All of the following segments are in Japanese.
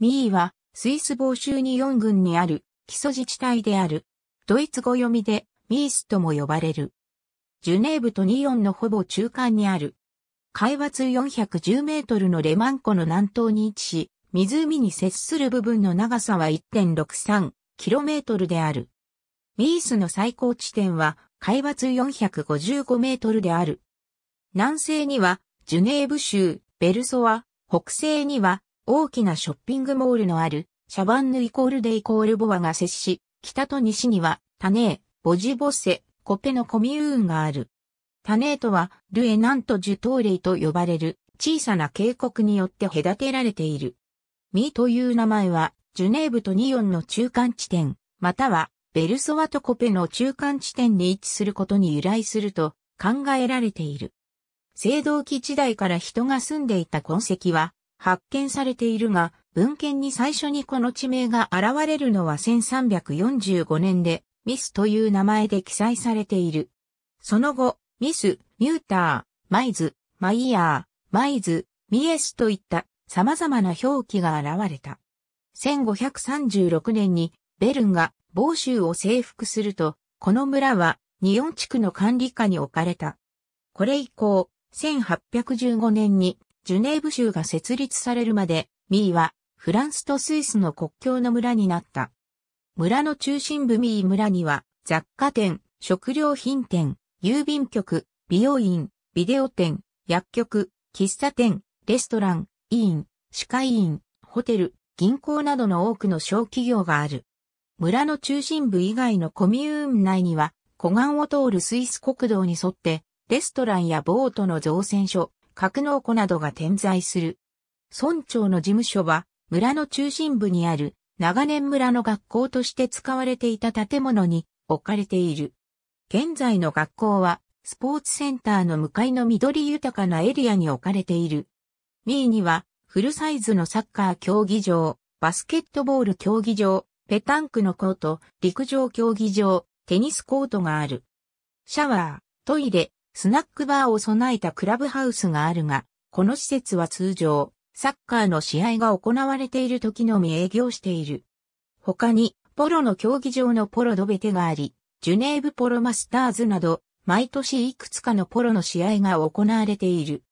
ミーは、スイス防州に4軍にある、基礎自治体である。ドイツ語読みで、ミースとも呼ばれる。ジュネーブとニオンのほぼ中間にある。海抜410メートルのレマン湖の南東に位置し、湖に接する部分の長さは1 6 3トルである。ミースの最高地点は海抜455メートルである。南西にはジュネーブ州、ベルソワ、北西には大きなショッピングモールのある、シャバンヌイコールデイコールボアが接し、北と西には、タネー、ボジボセ、コペのコミューンがある。タネーとは、ルエナント・ジュトーレイと呼ばれる、小さな渓谷によって隔てられている。ミーという名前は、ジュネーブとニオンの中間地点、または、ベルソワとコペの中間地点に位置することに由来すると考えられている。青銅器時代から人が住んでいた痕跡は発見されているが、文献に最初にこの地名が現れるのは1345年で、ミスという名前で記載されている。その後、ミス、ミューター、マイズ、マイヤー、マイズ、ミエスといった様々な表記が現れた。1536年にベルンが某州を征服すると、この村はニオン地区の管理下に置かれた。これ以降、1815年にジュネーブ州が設立されるまで、ミーはフランスとスイスの国境の村になった。村の中心部ミー村には雑貨店、食料品店、郵便局、美容院、ビデオ店、薬局、喫茶店、レストラン、委員、歯科医院、ホテル、銀行などの多くの小企業がある。村の中心部以外のコミューン内には、湖岸を通るスイス国道に沿って、レストランやボートの造船所、格納庫などが点在する。村長の事務所は、村の中心部にある、長年村の学校として使われていた建物に置かれている。現在の学校は、スポーツセンターの向かいの緑豊かなエリアに置かれている。ミーには、フルサイズのサッカー競技場、バスケットボール競技場、ペタンクのコート、陸上競技場、テニスコートがある。シャワー、トイレ、スナックバーを備えたクラブハウスがあるが、この施設は通常、サッカーの試合が行われている時のみ営業している。他に、ポロの競技場のポロドベテがあり、ジュネーブポロマスターズなど、毎年いくつかのポロの試合が行われている。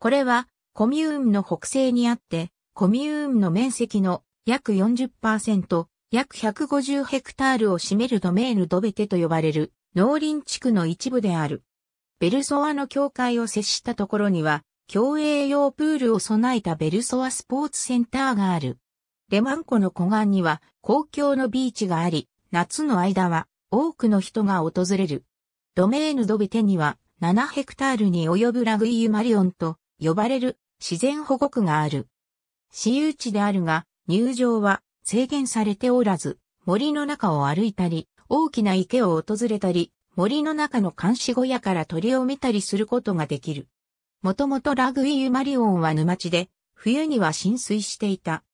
これは、コミューンの北西にあって、コミューンの面積の約40%、約150ヘクタールを占めるドメーヌドベテと呼ばれる農林地区の一部である。ベルソワの境界を接したところには、競泳用プールを備えたベルソワスポーツセンターがある。レマン湖の湖岸には公共のビーチがあり、夏の間は多くの人が訪れる。ドメーヌ・ドビテには7ヘクタールに及ぶラグイユ・マリオンと呼ばれる自然保護区がある。私有地であるが入場は制限されておらず、森の中を歩いたり、大きな池を訪れたり、森の中の監視小屋から鳥を見たりすることができる。もともとラグイユマリオンは沼地で、冬には浸水していた。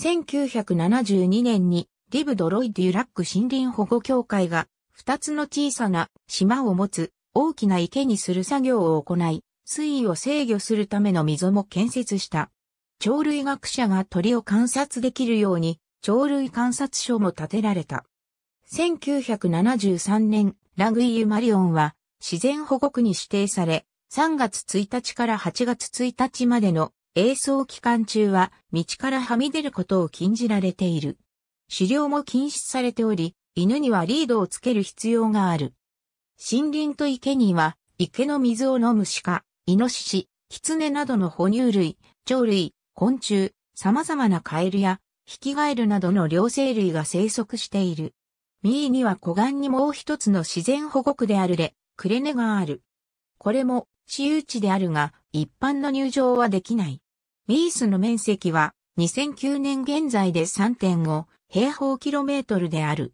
1972年にリブドロイデュラック森林保護協会が二つの小さな島を持つ大きな池にする作業を行い、水位を制御するための溝も建設した。鳥類学者が鳥を観察できるように鳥類観察所も建てられた。1973年、ラグイユマリオンは自然保護区に指定され、3月1日から8月1日までの映像期間中は道からはみ出ることを禁じられている。狩猟も禁止されており、犬にはリードをつける必要がある。森林と池には、池の水を飲む鹿、イノシシ、キツネなどの哺乳類、鳥類、昆虫、様々なカエルや、ヒキガエルなどの両生類が生息している。ミーには湖岸にもう一つの自然保護区であるレ、クレネがある。これも、私有地であるが、一般の入場はできない。ミースの面積は、2009年現在で3.5平方キロメートルである。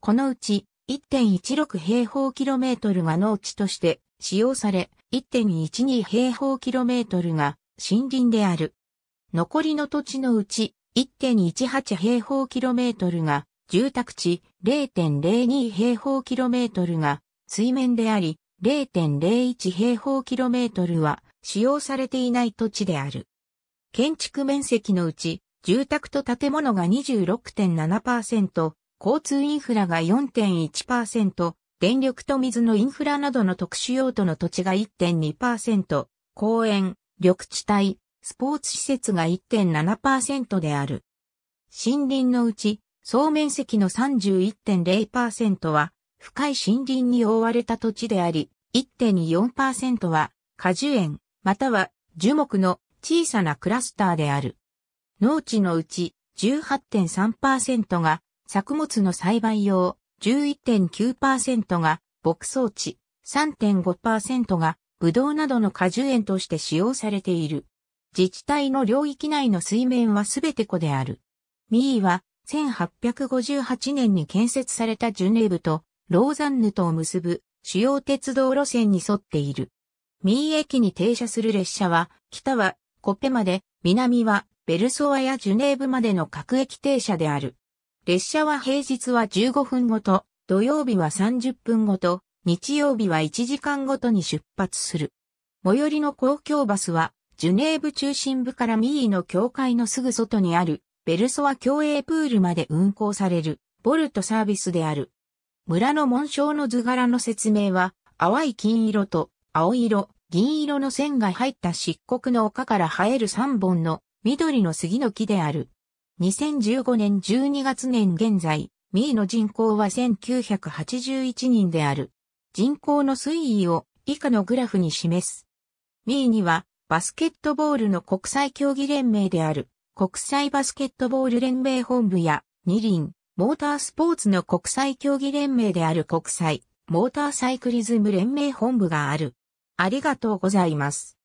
このうち、1.16平方キロメートルが農地として使用され、1.12平方キロメートルが森林である。残りの土地のうち、1.18平方キロメートルが住宅地0.02平方キロメートルが水面であり、0.01平方キロメートルは使用されていない土地である。建築面積のうち、住宅と建物が26.7%、交通インフラが4.1%、電力と水のインフラなどの特殊用途の土地が1.2%、公園、緑地帯、スポーツ施設が1.7%である。森林のうち、総面積の31.0%は深い森林に覆われた土地であり、1.4%は果樹園または樹木の小さなクラスターである。農地のうち18.3%が作物の栽培用、11.9%が牧草地、3.5%がブドウなどの果樹園として使用されている。自治体の領域内の水面はすべて湖である。ミーは1858年に建設されたジュネーブとローザンヌとを結ぶ主要鉄道路線に沿っている。ミー駅に停車する列車は、北はコペまで、南はベルソワやジュネーブまでの各駅停車である。列車は平日は15分ごと、土曜日は30分ごと、日曜日は1時間ごとに出発する。最寄りの公共バスは、ジュネーブ中心部からミーの境界のすぐ外にあるベルソア競泳プールまで運行される、ボルトサービスである。村の紋章の図柄の説明は、淡い金色と青色、銀色の線が入った漆黒の丘から生える3本の緑の杉の木である。2015年12月年現在、ミーの人口は1981人である。人口の推移を以下のグラフに示す。ミーにはバスケットボールの国際競技連盟である国際バスケットボール連盟本部や二輪、モータースポーツの国際競技連盟である国際、モーターサイクリズム連盟本部がある。ありがとうございます。